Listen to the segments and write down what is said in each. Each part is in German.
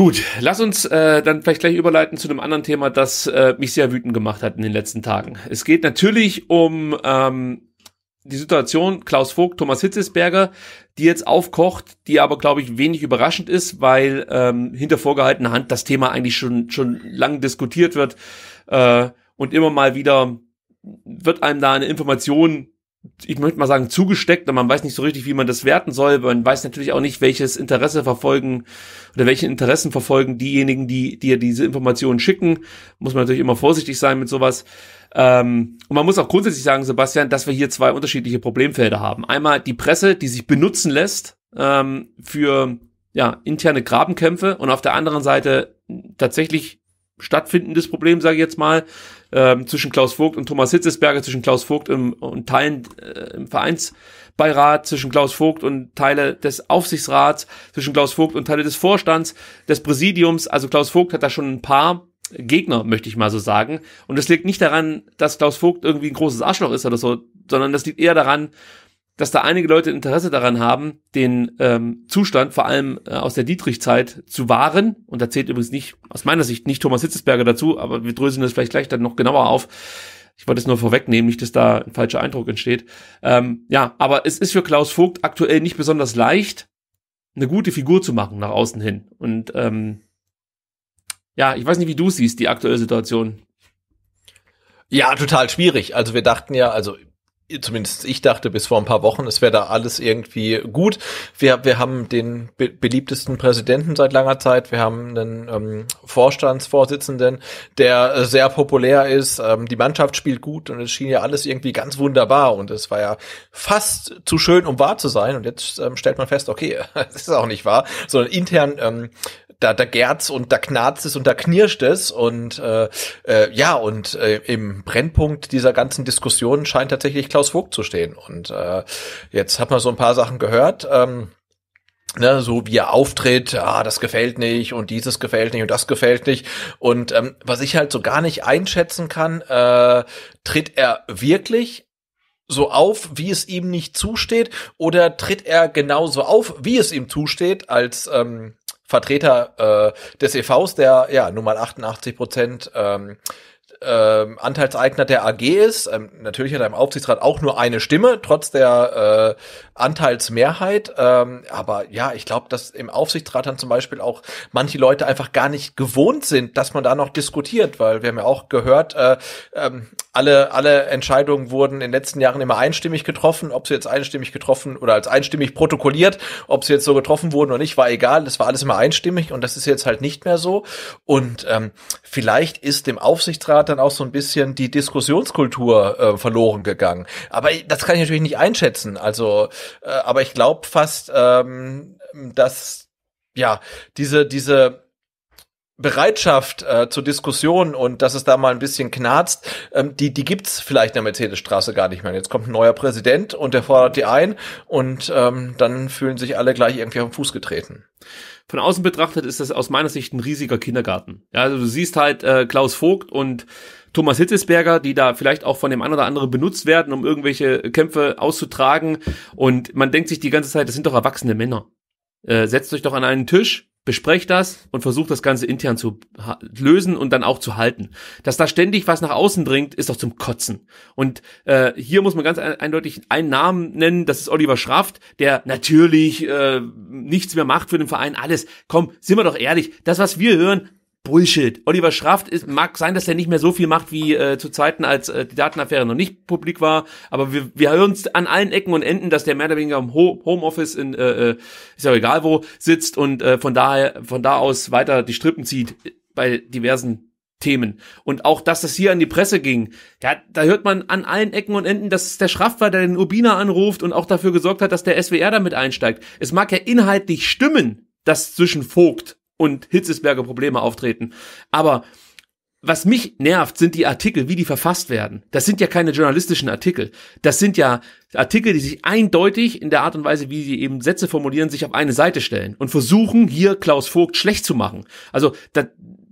Gut, lass uns äh, dann vielleicht gleich überleiten zu einem anderen Thema, das äh, mich sehr wütend gemacht hat in den letzten Tagen. Es geht natürlich um ähm, die Situation Klaus Vogt, Thomas Hitzesberger, die jetzt aufkocht, die aber, glaube ich, wenig überraschend ist, weil ähm, hinter vorgehaltener Hand das Thema eigentlich schon, schon lang diskutiert wird äh, und immer mal wieder wird einem da eine Information ich möchte mal sagen, zugesteckt und man weiß nicht so richtig, wie man das werten soll. Man weiß natürlich auch nicht, welches Interesse verfolgen oder welche Interessen verfolgen diejenigen, die dir diese Informationen schicken. Muss man natürlich immer vorsichtig sein mit sowas. Ähm, und man muss auch grundsätzlich sagen, Sebastian, dass wir hier zwei unterschiedliche Problemfelder haben. Einmal die Presse, die sich benutzen lässt ähm, für ja, interne Grabenkämpfe und auf der anderen Seite tatsächlich stattfindendes Problem, sage ich jetzt mal, ähm, zwischen Klaus Vogt und Thomas Hitzesberger, zwischen Klaus Vogt im, und Teilen äh, im Vereinsbeirat, zwischen Klaus Vogt und Teile des Aufsichtsrats, zwischen Klaus Vogt und Teile des Vorstands, des Präsidiums. Also Klaus Vogt hat da schon ein paar Gegner, möchte ich mal so sagen. Und das liegt nicht daran, dass Klaus Vogt irgendwie ein großes Arschloch ist oder so, sondern das liegt eher daran, dass da einige Leute Interesse daran haben, den ähm, Zustand vor allem äh, aus der Dietrich-Zeit zu wahren. Und da zählt übrigens nicht, aus meiner Sicht nicht Thomas Hitzesberger dazu, aber wir dröseln das vielleicht gleich dann noch genauer auf. Ich wollte es nur vorwegnehmen, nicht, dass da ein falscher Eindruck entsteht. Ähm, ja, aber es ist für Klaus Vogt aktuell nicht besonders leicht, eine gute Figur zu machen nach außen hin. Und ähm, ja, ich weiß nicht, wie du siehst, die aktuelle Situation. Ja, total schwierig. Also wir dachten ja, also zumindest ich dachte bis vor ein paar Wochen, es wäre da alles irgendwie gut. Wir, wir haben den be beliebtesten Präsidenten seit langer Zeit, wir haben einen ähm, Vorstandsvorsitzenden, der äh, sehr populär ist, ähm, die Mannschaft spielt gut und es schien ja alles irgendwie ganz wunderbar und es war ja fast zu schön, um wahr zu sein und jetzt ähm, stellt man fest, okay, es ist auch nicht wahr, sondern intern ähm, da, da gärt's und da knarzt es und da knirscht es und äh, äh, ja und äh, im Brennpunkt dieser ganzen Diskussion scheint tatsächlich Klaus Klaus Vogt zu stehen. Und äh, jetzt hat man so ein paar Sachen gehört. Ähm, Ne, so wie er auftritt, ah, das gefällt nicht und dieses gefällt nicht und das gefällt nicht. Und ähm, was ich halt so gar nicht einschätzen kann, äh, tritt er wirklich so auf, wie es ihm nicht zusteht, oder tritt er genauso auf, wie es ihm zusteht, als ähm, Vertreter äh, des EVs, der ja nun mal 88 Prozent ähm, ähm, Anteilseigner der AG ist. Ähm, natürlich hat er im Aufsichtsrat auch nur eine Stimme, trotz der äh, Anteilsmehrheit. Ähm, aber ja, ich glaube, dass im Aufsichtsrat dann zum Beispiel auch manche Leute einfach gar nicht gewohnt sind, dass man da noch diskutiert, weil wir haben ja auch gehört, äh, ähm, alle, alle Entscheidungen wurden in den letzten Jahren immer einstimmig getroffen. Ob sie jetzt einstimmig getroffen oder als einstimmig protokolliert, ob sie jetzt so getroffen wurden oder nicht, war egal. Das war alles immer einstimmig und das ist jetzt halt nicht mehr so. Und ähm, vielleicht ist dem Aufsichtsrat dann auch so ein bisschen die Diskussionskultur äh, verloren gegangen. Aber das kann ich natürlich nicht einschätzen. Also, äh, aber ich glaube fast, ähm, dass ja diese diese Bereitschaft äh, zur Diskussion und dass es da mal ein bisschen knarzt, ähm, die, die gibt's vielleicht in der Mercedesstraße gar nicht mehr. Jetzt kommt ein neuer Präsident und der fordert die ein und ähm, dann fühlen sich alle gleich irgendwie auf den Fuß getreten von außen betrachtet ist das aus meiner Sicht ein riesiger Kindergarten. Ja, also du siehst halt äh, Klaus Vogt und Thomas Hitzesberger, die da vielleicht auch von dem einen oder anderen benutzt werden, um irgendwelche Kämpfe auszutragen. Und man denkt sich die ganze Zeit, das sind doch erwachsene Männer. Äh, setzt euch doch an einen Tisch, besprecht das und versucht das Ganze intern zu lösen und dann auch zu halten. Dass da ständig was nach außen dringt, ist doch zum Kotzen. Und äh, hier muss man ganz eindeutig einen Namen nennen, das ist Oliver Schraft, der natürlich äh, nichts mehr macht für den Verein, alles. Komm, sind wir doch ehrlich, das, was wir hören, Bullshit. Oliver Schraft ist, mag sein, dass er nicht mehr so viel macht wie äh, zu Zeiten, als äh, die Datenaffäre noch nicht publik war, aber wir, wir hören es an allen Ecken und Enden, dass der mehr oder weniger im Ho Homeoffice in äh, äh ist ja egal wo sitzt und äh, von daher von da aus weiter die Strippen zieht bei diversen Themen. Und auch, dass das hier an die Presse ging, ja, da hört man an allen Ecken und Enden, dass es der Schraft war, der den Urbina anruft und auch dafür gesorgt hat, dass der SWR damit einsteigt. Es mag ja inhaltlich stimmen, dass zwischen Vogt und Hitzesberger Probleme auftreten. Aber was mich nervt, sind die Artikel, wie die verfasst werden. Das sind ja keine journalistischen Artikel. Das sind ja Artikel, die sich eindeutig in der Art und Weise, wie sie eben Sätze formulieren, sich auf eine Seite stellen und versuchen, hier Klaus Vogt schlecht zu machen. Also da,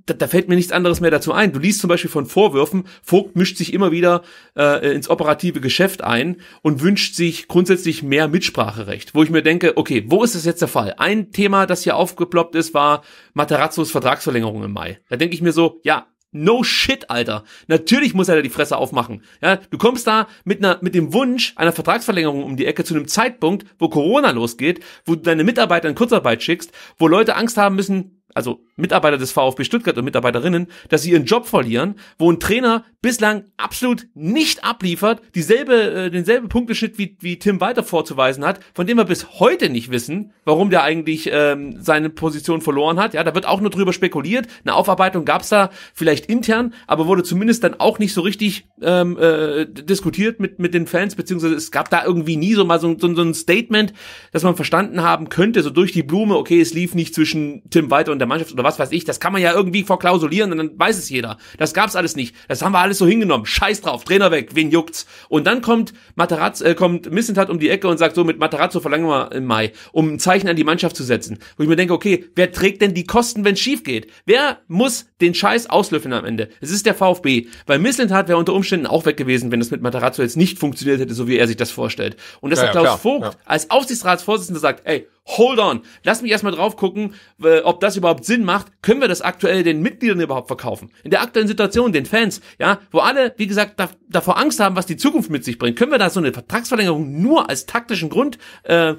da, da fällt mir nichts anderes mehr dazu ein. Du liest zum Beispiel von Vorwürfen, Vogt mischt sich immer wieder äh, ins operative Geschäft ein und wünscht sich grundsätzlich mehr Mitspracherecht, wo ich mir denke, okay, wo ist das jetzt der Fall? Ein Thema, das hier aufgeploppt ist, war Materazzos Vertragsverlängerung im Mai. Da denke ich mir so, ja, No shit, Alter. Natürlich muss er da die Fresse aufmachen. Ja, du kommst da mit einer, mit dem Wunsch einer Vertragsverlängerung um die Ecke zu einem Zeitpunkt, wo Corona losgeht, wo du deine Mitarbeiter in Kurzarbeit schickst, wo Leute Angst haben müssen, also Mitarbeiter des VfB Stuttgart und Mitarbeiterinnen, dass sie ihren Job verlieren, wo ein Trainer bislang absolut nicht abliefert, dieselbe, äh, denselben Punkteschnitt wie, wie Tim Walter vorzuweisen hat, von dem wir bis heute nicht wissen, warum der eigentlich ähm, seine Position verloren hat. Ja, da wird auch nur drüber spekuliert. Eine Aufarbeitung gab's da vielleicht intern, aber wurde zumindest dann auch nicht so richtig ähm, äh, diskutiert mit, mit den Fans, beziehungsweise es gab da irgendwie nie so mal so, so, so ein Statement, dass man verstanden haben könnte, so durch die Blume, okay, es lief nicht zwischen Tim Walter und der Mannschaft oder was weiß ich, das kann man ja irgendwie verklausulieren und dann weiß es jeder. Das gab's alles nicht. Das haben wir alles so hingenommen. Scheiß drauf, Trainer weg, wen juckt's? Und dann kommt Materazzo, äh, kommt Missentat um die Ecke und sagt so, mit Materazzo verlangen wir im Mai, um ein Zeichen an die Mannschaft zu setzen. Wo ich mir denke, okay, wer trägt denn die Kosten, wenn's schief geht? Wer muss den Scheiß auslöffeln am Ende? Es ist der VfB. Weil Missentat wäre unter Umständen auch weg gewesen, wenn das mit Materazzo jetzt nicht funktioniert hätte, so wie er sich das vorstellt. Und dass ja, ja, Klaus Vogt ja. als Aufsichtsratsvorsitzender sagt, ey, hold on, lass mich erstmal drauf gucken, äh, ob das überhaupt Sinn macht. Können wir das aktuell den Mitgliedern überhaupt verkaufen? In der aktuellen Situation, den Fans, ja, wo alle, wie gesagt, da, davor Angst haben, was die Zukunft mit sich bringt, können wir da so eine Vertragsverlängerung nur als taktischen Grund äh,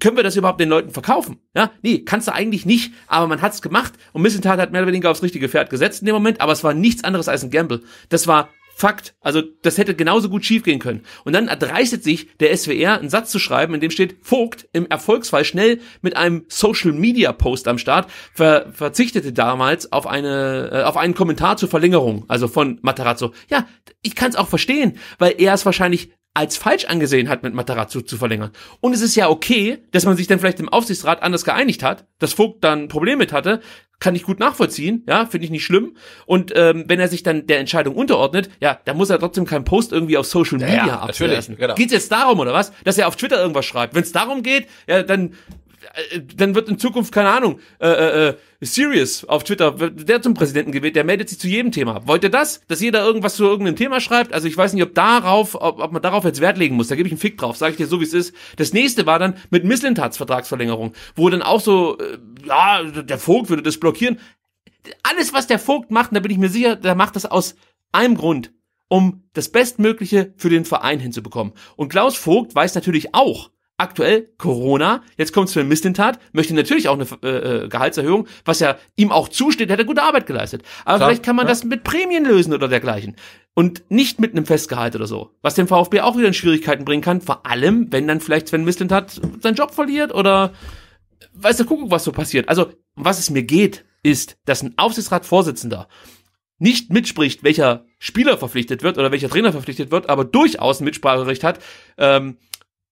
können wir das überhaupt den Leuten verkaufen? Ja, nee, kannst du eigentlich nicht, aber man hat's gemacht und Missentat hat mehr oder weniger aufs richtige Pferd gesetzt in dem Moment, aber es war nichts anderes als ein Gamble. Das war Fakt. Also das hätte genauso gut schiefgehen können. Und dann erdreistet sich der SWR, einen Satz zu schreiben, in dem steht, Vogt im Erfolgsfall schnell mit einem Social-Media-Post am Start ver verzichtete damals auf, eine, äh, auf einen Kommentar zur Verlängerung, also von Matarazzo. Ja, ich kann es auch verstehen, weil er es wahrscheinlich als falsch angesehen hat, mit Matarazzo zu verlängern. Und es ist ja okay, dass man sich dann vielleicht im Aufsichtsrat anders geeinigt hat, dass Vogt dann Probleme mit hatte, kann ich gut nachvollziehen, ja, finde ich nicht schlimm. Und ähm, wenn er sich dann der Entscheidung unterordnet, ja, dann muss er trotzdem keinen Post irgendwie auf Social Media ja, ablassen. Genau. Geht jetzt darum, oder was? Dass er auf Twitter irgendwas schreibt. Wenn es darum geht, ja, dann äh, dann wird in Zukunft, keine Ahnung, äh, äh, äh Serious auf Twitter, der zum Präsidenten gewählt, der meldet sich zu jedem Thema Wollt ihr das? Dass jeder irgendwas zu irgendeinem Thema schreibt? Also ich weiß nicht, ob darauf, ob, ob man darauf jetzt Wert legen muss. Da gebe ich einen Fick drauf, sage ich dir so, wie es ist. Das nächste war dann mit Misslintats Vertragsverlängerung, wo dann auch so, äh, ja, der Vogt würde das blockieren. Alles, was der Vogt macht, da bin ich mir sicher, der macht das aus einem Grund, um das Bestmögliche für den Verein hinzubekommen. Und Klaus Vogt weiß natürlich auch, aktuell Corona, jetzt kommt es für den Mistintat, möchte natürlich auch eine äh, äh, Gehaltserhöhung, was ja ihm auch zusteht, hat er gute Arbeit geleistet. Aber Klar, vielleicht kann man ja. das mit Prämien lösen oder dergleichen. Und nicht mit einem Festgehalt oder so. Was dem VfB auch wieder in Schwierigkeiten bringen kann, vor allem, wenn dann vielleicht Sven Mistentat seinen Job verliert oder weißt du, guck, was so passiert. Also, was es mir geht, ist, dass ein Aufsichtsratsvorsitzender nicht mitspricht, welcher Spieler verpflichtet wird oder welcher Trainer verpflichtet wird, aber durchaus ein Mitspracherecht hat, ähm,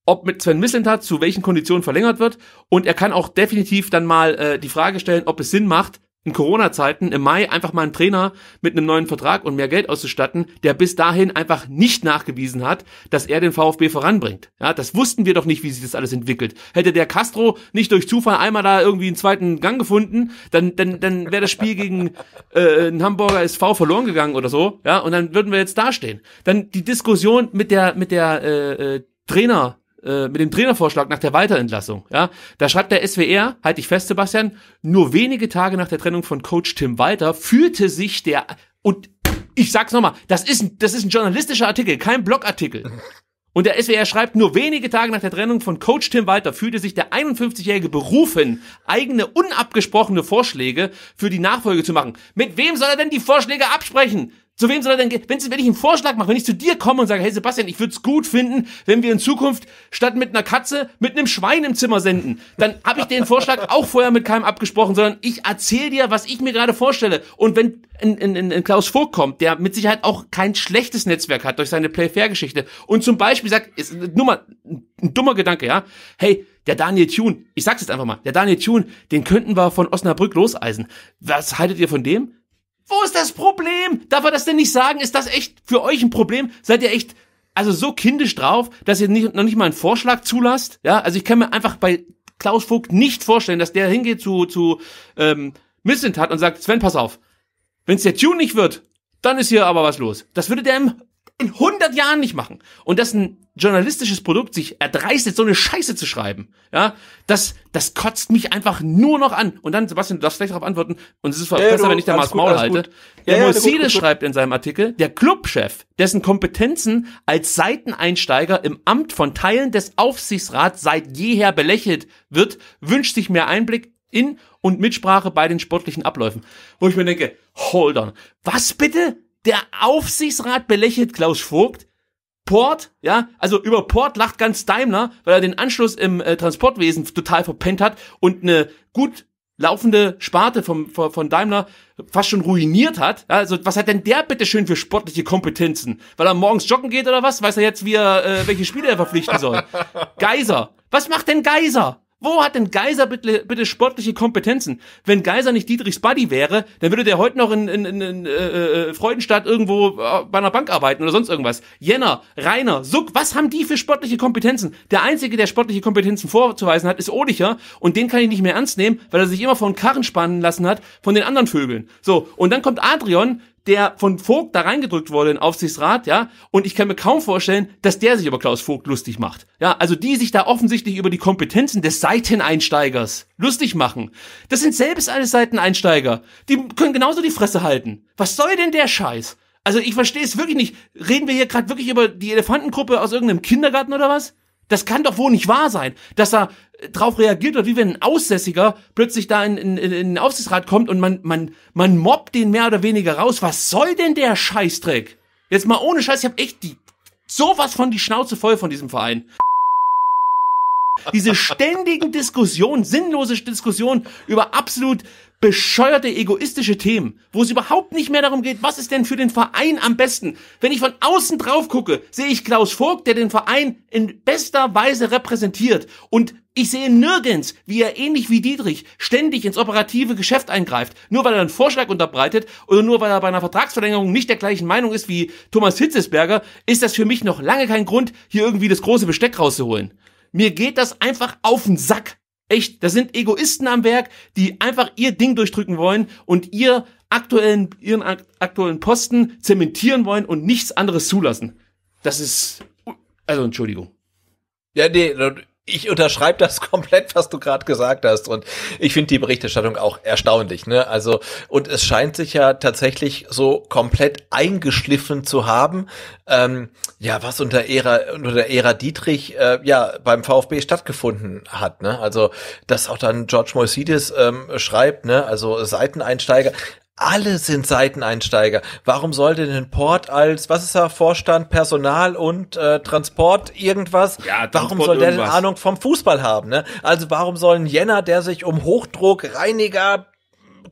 ob mit Sven Mislintat zu welchen Konditionen verlängert wird. Und er kann auch definitiv dann mal äh, die Frage stellen, ob es Sinn macht, in Corona-Zeiten im Mai einfach mal einen Trainer mit einem neuen Vertrag und mehr Geld auszustatten, der bis dahin einfach nicht nachgewiesen hat, dass er den VfB voranbringt. Ja, das wussten wir doch nicht, wie sich das alles entwickelt. Hätte der Castro nicht durch Zufall einmal da irgendwie einen zweiten Gang gefunden, dann dann dann wäre das Spiel gegen äh, einen Hamburger SV verloren gegangen oder so. Ja, und dann würden wir jetzt dastehen. Dann die Diskussion mit der mit der äh, äh, Trainer äh, mit dem Trainervorschlag nach der Weiterentlassung. Ja, da schreibt der SWR, halte ich fest, Sebastian, nur wenige Tage nach der Trennung von Coach Tim Walter fühlte sich der und ich sag's nochmal, das ist ein, das ist ein journalistischer Artikel, kein Blogartikel. Und der SWR schreibt, nur wenige Tage nach der Trennung von Coach Tim Walter fühlte sich der 51-Jährige berufen, eigene unabgesprochene Vorschläge für die Nachfolge zu machen. Mit wem soll er denn die Vorschläge absprechen? Zu wem soll er denn gehen? Wenn, wenn ich einen Vorschlag mache, wenn ich zu dir komme und sage, hey Sebastian, ich würde es gut finden, wenn wir in Zukunft statt mit einer Katze mit einem Schwein im Zimmer senden, dann habe ich den Vorschlag auch vorher mit keinem abgesprochen, sondern ich erzähle dir, was ich mir gerade vorstelle. Und wenn ein, ein, ein Klaus Vogt kommt, der mit Sicherheit auch kein schlechtes Netzwerk hat durch seine Playfair-Geschichte und zum Beispiel sagt, ist nur mal ein dummer Gedanke, ja, hey, der Daniel Thune, ich sag's jetzt einfach mal, der Daniel Thune, den könnten wir von Osnabrück loseisen. Was haltet ihr von dem? Wo ist das Problem? Darf er das denn nicht sagen? Ist das echt für euch ein Problem? Seid ihr echt also so kindisch drauf, dass ihr nicht, noch nicht mal einen Vorschlag zulasst? Ja, also ich kann mir einfach bei Klaus Vogt nicht vorstellen, dass der hingeht zu, zu ähm, Missentat und sagt, Sven, pass auf, wenn es der Tune nicht wird, dann ist hier aber was los. Das würde der im in 100 Jahren nicht machen. Und dass ein journalistisches Produkt sich erdreistet, so eine Scheiße zu schreiben, ja, das, das kotzt mich einfach nur noch an. Und dann, Sebastian, du darfst gleich darauf antworten, und es ist ja, besser, du, wenn ich da mal das Maul gut, halte. Der ja, Mercedes schreibt in seinem Artikel, der Clubchef, dessen Kompetenzen als Seiteneinsteiger im Amt von Teilen des Aufsichtsrats seit jeher belächelt wird, wünscht sich mehr Einblick in und Mitsprache bei den sportlichen Abläufen. Wo ich mir denke, hold on, was bitte? Der Aufsichtsrat belächelt Klaus Vogt. Port, ja, also über Port lacht ganz Daimler, weil er den Anschluss im äh, Transportwesen total verpennt hat und eine gut laufende Sparte vom, von Daimler fast schon ruiniert hat. Ja, Also was hat denn der bitte schön für sportliche Kompetenzen? Weil er morgens joggen geht oder was? Weiß er jetzt, wie er, äh, welche Spiele er verpflichten soll? Geiser. Was macht denn Geiser? Wo hat denn Geiser bitte, bitte sportliche Kompetenzen? Wenn Geiser nicht Dietrichs Buddy wäre, dann würde der heute noch in, in, in, in äh, äh Freudenstadt irgendwo äh, bei einer Bank arbeiten oder sonst irgendwas. Jenner, Rainer, Suck, was haben die für sportliche Kompetenzen? Der Einzige, der sportliche Kompetenzen vorzuweisen hat, ist Odicher und den kann ich nicht mehr ernst nehmen, weil er sich immer von Karren spannen lassen hat von den anderen Vögeln. So, und dann kommt Adrian, der von Vogt da reingedrückt wurde in Aufsichtsrat, ja, und ich kann mir kaum vorstellen, dass der sich über Klaus Vogt lustig macht. Ja, also die sich da offensichtlich über die Kompetenzen des Seiteneinsteigers lustig machen. Das sind selbst alles Seiteneinsteiger. Die können genauso die Fresse halten. Was soll denn der Scheiß? Also ich verstehe es wirklich nicht. Reden wir hier gerade wirklich über die Elefantengruppe aus irgendeinem Kindergarten oder was? Das kann doch wohl nicht wahr sein, dass da drauf reagiert wird, wie wenn ein Aussässiger plötzlich da in, in, in den Aufsichtsrat kommt und man, man, man mobbt den mehr oder weniger raus. Was soll denn der Scheißdreck? Jetzt mal ohne Scheiß, ich habe echt die sowas von die Schnauze voll von diesem Verein. Diese ständigen Diskussionen, sinnlose Diskussionen über absolut bescheuerte egoistische Themen, wo es überhaupt nicht mehr darum geht, was ist denn für den Verein am besten. Wenn ich von außen drauf gucke, sehe ich Klaus Vogt, der den Verein in bester Weise repräsentiert und ich sehe nirgends, wie er ähnlich wie Dietrich ständig ins operative Geschäft eingreift, nur weil er einen Vorschlag unterbreitet oder nur weil er bei einer Vertragsverlängerung nicht der gleichen Meinung ist wie Thomas Hitzesberger, ist das für mich noch lange kein Grund, hier irgendwie das große Besteck rauszuholen. Mir geht das einfach auf den Sack. Echt, da sind Egoisten am Werk, die einfach ihr Ding durchdrücken wollen und ihr aktuellen, ihren aktuellen Posten zementieren wollen und nichts anderes zulassen. Das ist, also Entschuldigung. Ja, nee, ich unterschreibe das komplett, was du gerade gesagt hast. Und ich finde die Berichterstattung auch erstaunlich. Ne? Also, und es scheint sich ja tatsächlich so komplett eingeschliffen zu haben. Ähm, ja, was unter Ära, unter Ära Dietrich äh, ja beim VfB stattgefunden hat. Ne? Also, dass auch dann George Moisides ähm, schreibt, ne, also Seiteneinsteiger alle sind Seiteneinsteiger. Warum sollte denn Port als, was ist da, Vorstand, Personal und äh, Transport irgendwas? Ja, Transport warum soll der irgendwas. denn Ahnung vom Fußball haben? Ne? Also warum sollen Jenner, der sich um Hochdruck, Reiniger,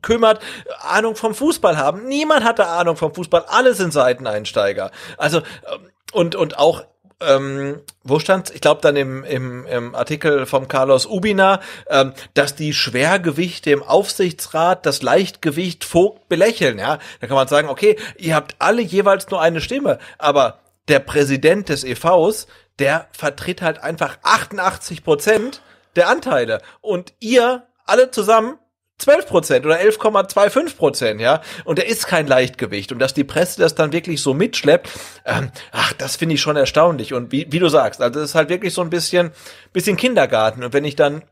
kümmert, Ahnung vom Fußball haben. Niemand hatte Ahnung vom Fußball. Alle sind Seiteneinsteiger. Also, ähm, und, und auch ähm, wo stand ich glaube dann im, im, im Artikel vom Carlos Ubina, ähm, dass die Schwergewichte im Aufsichtsrat das Leichtgewicht Vogt belächeln. Ja, da kann man sagen, okay, ihr habt alle jeweils nur eine Stimme, aber der Präsident des EVs, der vertritt halt einfach 88 Prozent der Anteile und ihr alle zusammen 12 Prozent oder 11,25 Prozent, ja. Und er ist kein Leichtgewicht. Und dass die Presse das dann wirklich so mitschleppt, ähm, ach, das finde ich schon erstaunlich. Und wie, wie du sagst, also das ist halt wirklich so ein bisschen, bisschen Kindergarten. Und wenn ich dann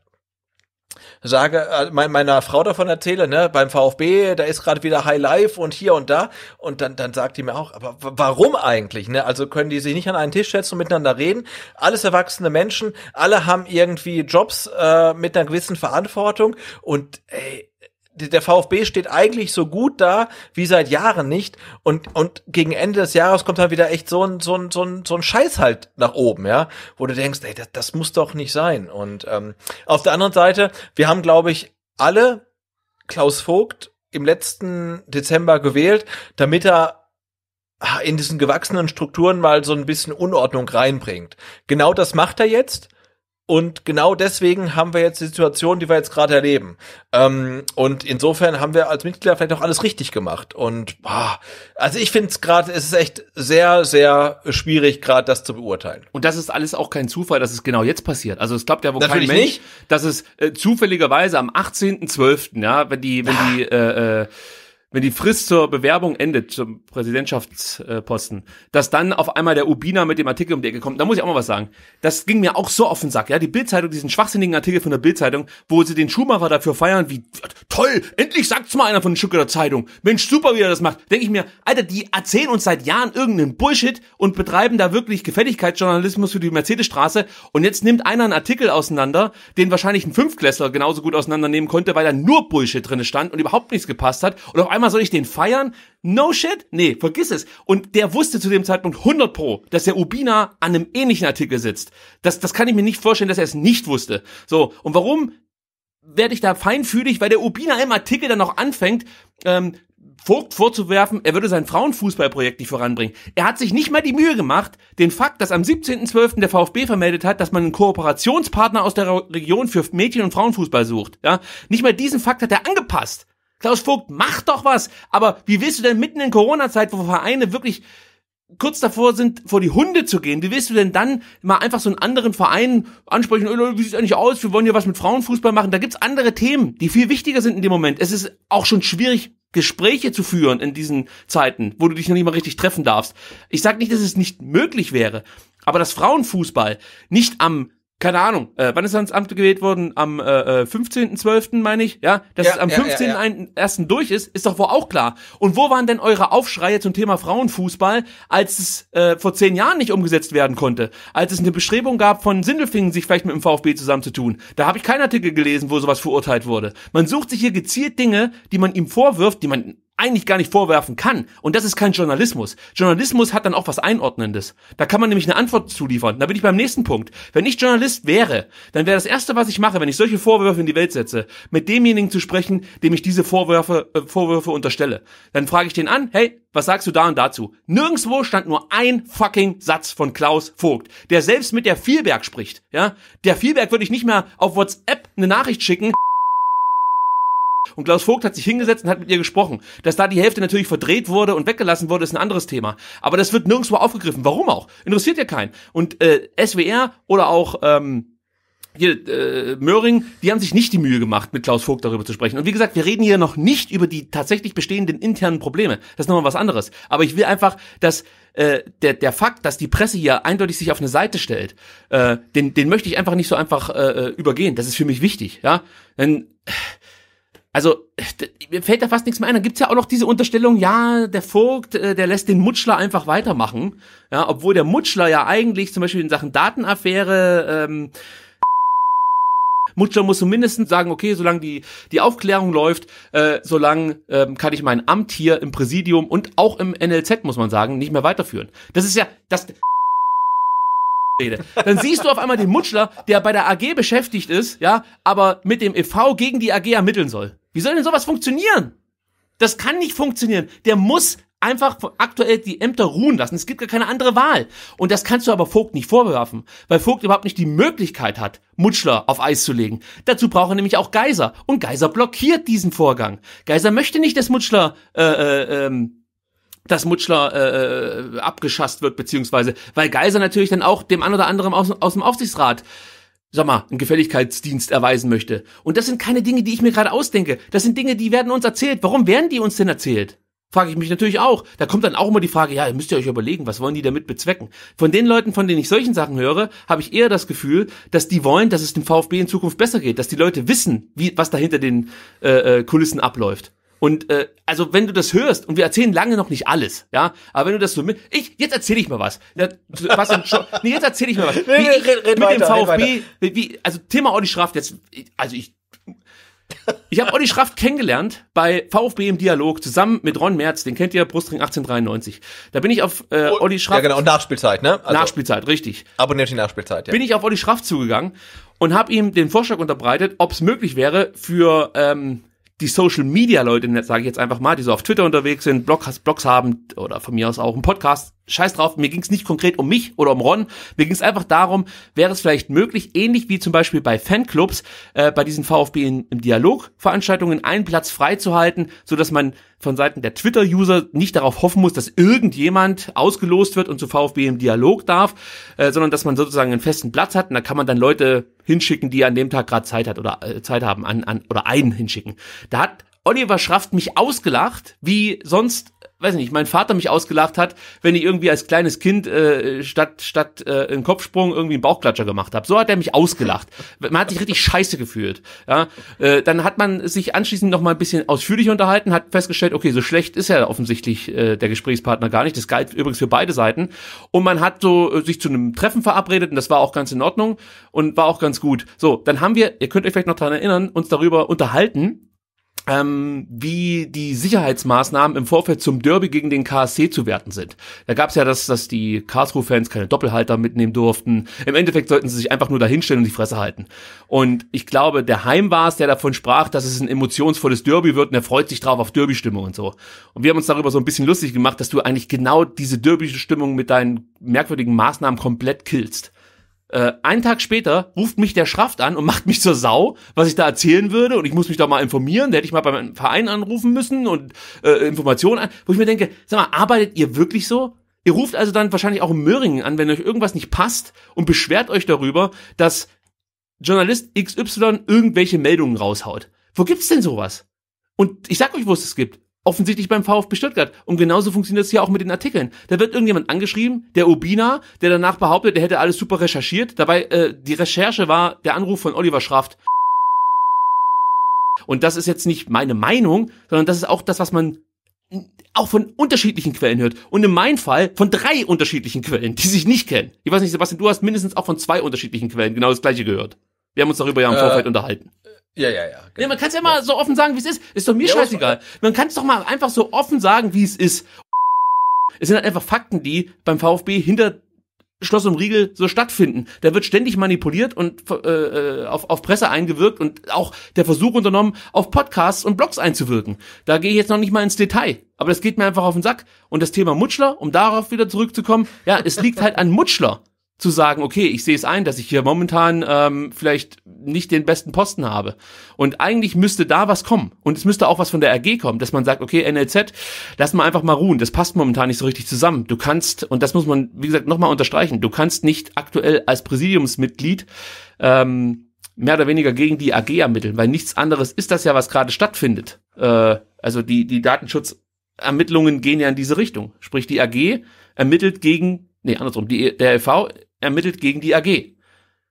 sage, äh, mein, meiner Frau davon erzähle, ne, beim VfB, da ist gerade wieder High Life und hier und da. Und dann, dann sagt die mir auch, aber warum eigentlich, ne? Also können die sich nicht an einen Tisch setzen und miteinander reden? Alles erwachsene Menschen, alle haben irgendwie Jobs äh, mit einer gewissen Verantwortung und ey, der VfB steht eigentlich so gut da wie seit Jahren nicht und und gegen Ende des Jahres kommt dann wieder echt so ein so ein so ein, so ein Scheiß halt nach oben, ja, wo du denkst, ey, das, das muss doch nicht sein. Und ähm, auf der anderen Seite, wir haben glaube ich alle Klaus Vogt im letzten Dezember gewählt, damit er in diesen gewachsenen Strukturen mal so ein bisschen Unordnung reinbringt. Genau das macht er jetzt. Und genau deswegen haben wir jetzt die Situation, die wir jetzt gerade erleben. Ähm, und insofern haben wir als Mitglieder vielleicht auch alles richtig gemacht. Und boah, also ich finde es gerade, es ist echt sehr, sehr schwierig, gerade das zu beurteilen. Und das ist alles auch kein Zufall, dass es genau jetzt passiert. Also es klappt ja wohl Natürlich kein Mensch, nicht. dass es äh, zufälligerweise am 18.12., ja, wenn die, wenn die, äh, äh wenn die Frist zur Bewerbung endet, zum Präsidentschaftsposten, dass dann auf einmal der Ubina mit dem Artikel um die Ecke kommt, da muss ich auch mal was sagen. Das ging mir auch so auf den Sack, ja. Die Bildzeitung, diesen schwachsinnigen Artikel von der Bildzeitung, wo sie den Schuhmacher dafür feiern, wie toll, endlich sagt's mal einer von den Stücker der Zeitung. Mensch, super, wie er das macht. Denke ich mir, Alter, die erzählen uns seit Jahren irgendeinen Bullshit und betreiben da wirklich Gefälligkeitsjournalismus für die Mercedesstraße und jetzt nimmt einer einen Artikel auseinander, den wahrscheinlich ein Fünfklässler genauso gut auseinandernehmen konnte, weil da nur Bullshit drin stand und überhaupt nichts gepasst hat und auf einmal einmal soll ich den feiern? No shit? Nee, vergiss es. Und der wusste zu dem Zeitpunkt 100 pro, dass der Ubina an einem ähnlichen Artikel sitzt. Das, das kann ich mir nicht vorstellen, dass er es nicht wusste. So. Und warum werde ich da feinfühlig? Weil der Ubina im Artikel dann noch anfängt, ähm, Vogt vorzuwerfen, er würde sein Frauenfußballprojekt nicht voranbringen. Er hat sich nicht mal die Mühe gemacht, den Fakt, dass am 17.12. der VfB vermeldet hat, dass man einen Kooperationspartner aus der Region für Mädchen- und Frauenfußball sucht, ja, nicht mal diesen Fakt hat er angepasst. Klaus Vogt, mach doch was. Aber wie willst du denn mitten in Corona-Zeit, wo Vereine wirklich kurz davor sind, vor die Hunde zu gehen, wie willst du denn dann mal einfach so einen anderen Verein ansprechen, oh, wie sieht's eigentlich aus, wir wollen ja was mit Frauenfußball machen. Da gibt's andere Themen, die viel wichtiger sind in dem Moment. Es ist auch schon schwierig, Gespräche zu führen in diesen Zeiten, wo du dich noch nicht mal richtig treffen darfst. Ich sage nicht, dass es nicht möglich wäre, aber dass Frauenfußball nicht am keine Ahnung, äh, wann ist er ins Amt gewählt worden? Am äh, 15.12. Äh, meine ich, ja, dass ja, es am ja, 15.01. Ja, durch ist, ist doch wohl auch klar. Und wo waren denn eure Aufschreie zum Thema Frauenfußball, als es äh, vor zehn Jahren nicht umgesetzt werden konnte? Als es eine Bestrebung gab von Sindelfingen, sich vielleicht mit dem VfB zusammenzutun? Da habe ich keinen Artikel gelesen, wo sowas verurteilt wurde. Man sucht sich hier gezielt Dinge, die man ihm vorwirft, die man eigentlich gar nicht vorwerfen kann. Und das ist kein Journalismus. Journalismus hat dann auch was Einordnendes. Da kann man nämlich eine Antwort zuliefern. Da bin ich beim nächsten Punkt. Wenn ich Journalist wäre, dann wäre das Erste, was ich mache, wenn ich solche Vorwürfe in die Welt setze, mit demjenigen zu sprechen, dem ich diese Vorwürfe, äh, Vorwürfe unterstelle. Dann frage ich den an, hey, was sagst du da und dazu? Nirgendwo stand nur ein fucking Satz von Klaus Vogt, der selbst mit der Vielberg spricht. Ja, Der Vielberg würde ich nicht mehr auf WhatsApp eine Nachricht schicken, und Klaus Vogt hat sich hingesetzt und hat mit ihr gesprochen. Dass da die Hälfte natürlich verdreht wurde und weggelassen wurde, ist ein anderes Thema. Aber das wird nirgendwo aufgegriffen. Warum auch? Interessiert ja keinen. Und äh, SWR oder auch ähm, hier, äh, Möhring, die haben sich nicht die Mühe gemacht, mit Klaus Vogt darüber zu sprechen. Und wie gesagt, wir reden hier noch nicht über die tatsächlich bestehenden internen Probleme. Das ist nochmal was anderes. Aber ich will einfach, dass äh, der, der Fakt, dass die Presse hier eindeutig sich auf eine Seite stellt, äh, den, den möchte ich einfach nicht so einfach äh, äh übergehen. Das ist für mich wichtig. Ja, Denn, also, mir fällt da fast nichts mehr ein. Da gibt's ja auch noch diese Unterstellung, ja, der Vogt, äh, der lässt den Mutschler einfach weitermachen. Ja, obwohl der Mutschler ja eigentlich zum Beispiel in Sachen Datenaffäre, ähm, Mutschler muss zumindest sagen, okay, solange die, die Aufklärung läuft, äh, solange ähm, kann ich mein Amt hier im Präsidium und auch im NLZ, muss man sagen, nicht mehr weiterführen. Das ist ja, das Rede. Dann siehst du auf einmal den Mutschler, der bei der AG beschäftigt ist, ja, aber mit dem EV gegen die AG ermitteln soll. Wie soll denn sowas funktionieren? Das kann nicht funktionieren. Der muss einfach aktuell die Ämter ruhen lassen. Es gibt gar keine andere Wahl. Und das kannst du aber Vogt nicht vorwerfen, weil Vogt überhaupt nicht die Möglichkeit hat, Mutschler auf Eis zu legen. Dazu braucht er nämlich auch Geiser. Und Geiser blockiert diesen Vorgang. Geiser möchte nicht, dass Mutschler äh, äh, ähm, dass Mutschler äh, äh, abgeschasst wird, beziehungsweise, weil Geiser natürlich dann auch dem ein oder anderen aus, aus dem Aufsichtsrat sag mal, einen Gefälligkeitsdienst erweisen möchte. Und das sind keine Dinge, die ich mir gerade ausdenke. Das sind Dinge, die werden uns erzählt. Warum werden die uns denn erzählt? Frage ich mich natürlich auch. Da kommt dann auch immer die Frage, ja, müsst ihr euch überlegen, was wollen die damit bezwecken? Von den Leuten, von denen ich solchen Sachen höre, habe ich eher das Gefühl, dass die wollen, dass es dem VfB in Zukunft besser geht, dass die Leute wissen, wie, was da hinter den äh, äh, Kulissen abläuft. Und äh, also wenn du das hörst, und wir erzählen lange noch nicht alles, ja, aber wenn du das so mit. Ich, jetzt erzähle ich mal was. Ja, was ein nee, jetzt erzähle ich mal was. Wie ich red, red mit weiter, dem VfB, wie, also Thema Olli Schraft, jetzt, also ich. Ich habe Olli Schraft kennengelernt bei VfB im Dialog zusammen mit Ron Merz, den kennt ihr, Brustring 1893. Da bin ich auf äh, Olli Schraft. Ja genau, und Nachspielzeit, ne? Also, Nachspielzeit, richtig. Abonniert die Nachspielzeit, ja. Bin ich auf Olli Schraft zugegangen und habe ihm den Vorschlag unterbreitet, ob es möglich wäre, für ähm, die Social Media Leute, sage ich jetzt einfach mal, die so auf Twitter unterwegs sind, Blog, Blogs haben oder von mir aus auch einen Podcast Scheiß drauf, mir ging es nicht konkret um mich oder um Ron, mir ging es einfach darum, wäre es vielleicht möglich, ähnlich wie zum Beispiel bei Fanclubs, äh, bei diesen VfB in, im Dialogveranstaltungen einen Platz freizuhalten, so dass man von Seiten der Twitter-User nicht darauf hoffen muss, dass irgendjemand ausgelost wird und zu VfB im Dialog darf, äh, sondern dass man sozusagen einen festen Platz hat und da kann man dann Leute hinschicken, die an dem Tag gerade Zeit hat oder äh, Zeit haben an, an oder einen hinschicken. Da hat Oliver Schraft mich ausgelacht, wie sonst weiß nicht, mein Vater mich ausgelacht hat, wenn ich irgendwie als kleines Kind äh, statt statt äh, einen Kopfsprung irgendwie einen Bauchklatscher gemacht habe. So hat er mich ausgelacht. Man hat sich richtig scheiße gefühlt. Ja, äh, dann hat man sich anschließend noch mal ein bisschen ausführlicher unterhalten, hat festgestellt, okay, so schlecht ist ja offensichtlich äh, der Gesprächspartner gar nicht. Das galt übrigens für beide Seiten. Und man hat so äh, sich zu einem Treffen verabredet und das war auch ganz in Ordnung und war auch ganz gut. So, dann haben wir, ihr könnt euch vielleicht noch daran erinnern, uns darüber unterhalten, ähm, wie die Sicherheitsmaßnahmen im Vorfeld zum Derby gegen den KSC zu werten sind. Da gab es ja das, dass die Karlsruhe-Fans keine Doppelhalter mitnehmen durften. Im Endeffekt sollten sie sich einfach nur dahinstellen und die Fresse halten. Und ich glaube, der Heim war es, der davon sprach, dass es ein emotionsvolles Derby wird und er freut sich drauf auf Derby-Stimmung und so. Und wir haben uns darüber so ein bisschen lustig gemacht, dass du eigentlich genau diese Derby-Stimmung mit deinen merkwürdigen Maßnahmen komplett killst. Äh, einen Tag später ruft mich der Schraft an und macht mich zur Sau, was ich da erzählen würde und ich muss mich da mal informieren, da hätte ich mal beim Verein anrufen müssen und äh, Informationen an, wo ich mir denke, sag mal, arbeitet ihr wirklich so? Ihr ruft also dann wahrscheinlich auch in Möhringen an, wenn euch irgendwas nicht passt und beschwert euch darüber, dass Journalist XY irgendwelche Meldungen raushaut. Wo gibt's denn sowas? Und ich sag euch, wo es es gibt. Offensichtlich beim VfB Stuttgart. Und genauso funktioniert das ja auch mit den Artikeln. Da wird irgendjemand angeschrieben, der Urbina, der danach behauptet, er hätte alles super recherchiert. Dabei, äh, die Recherche war der Anruf von Oliver Schraft. Und das ist jetzt nicht meine Meinung, sondern das ist auch das, was man auch von unterschiedlichen Quellen hört. Und in meinem Fall von drei unterschiedlichen Quellen, die sich nicht kennen. Ich weiß nicht, Sebastian, du hast mindestens auch von zwei unterschiedlichen Quellen genau das gleiche gehört. Wir haben uns darüber ja im äh, Vorfeld unterhalten. Ja, ja, ja. Genau. ja man genau. kann es ja mal so offen sagen, wie es ist. Ist doch mir ja, scheißegal. Man kann es doch mal einfach so offen sagen, wie es ist. Es sind halt einfach Fakten, die beim VfB hinter Schloss und Riegel so stattfinden. Da wird ständig manipuliert und äh, äh, auf, auf Presse eingewirkt und auch der Versuch unternommen, auf Podcasts und Blogs einzuwirken. Da gehe ich jetzt noch nicht mal ins Detail, aber das geht mir einfach auf den Sack. Und das Thema Mutschler, um darauf wieder zurückzukommen, ja, es liegt halt an Mutschler zu sagen, okay, ich sehe es ein, dass ich hier momentan ähm, vielleicht nicht den besten Posten habe. Und eigentlich müsste da was kommen. Und es müsste auch was von der RG kommen, dass man sagt, okay, NLZ, lass mal einfach mal ruhen. Das passt momentan nicht so richtig zusammen. Du kannst, und das muss man, wie gesagt, nochmal unterstreichen, du kannst nicht aktuell als Präsidiumsmitglied ähm, mehr oder weniger gegen die AG ermitteln, weil nichts anderes ist das ja, was gerade stattfindet. Äh, also die, die Datenschutzermittlungen gehen ja in diese Richtung. Sprich, die AG ermittelt gegen, nee, andersrum, die, e-, der LV e ermittelt gegen die AG.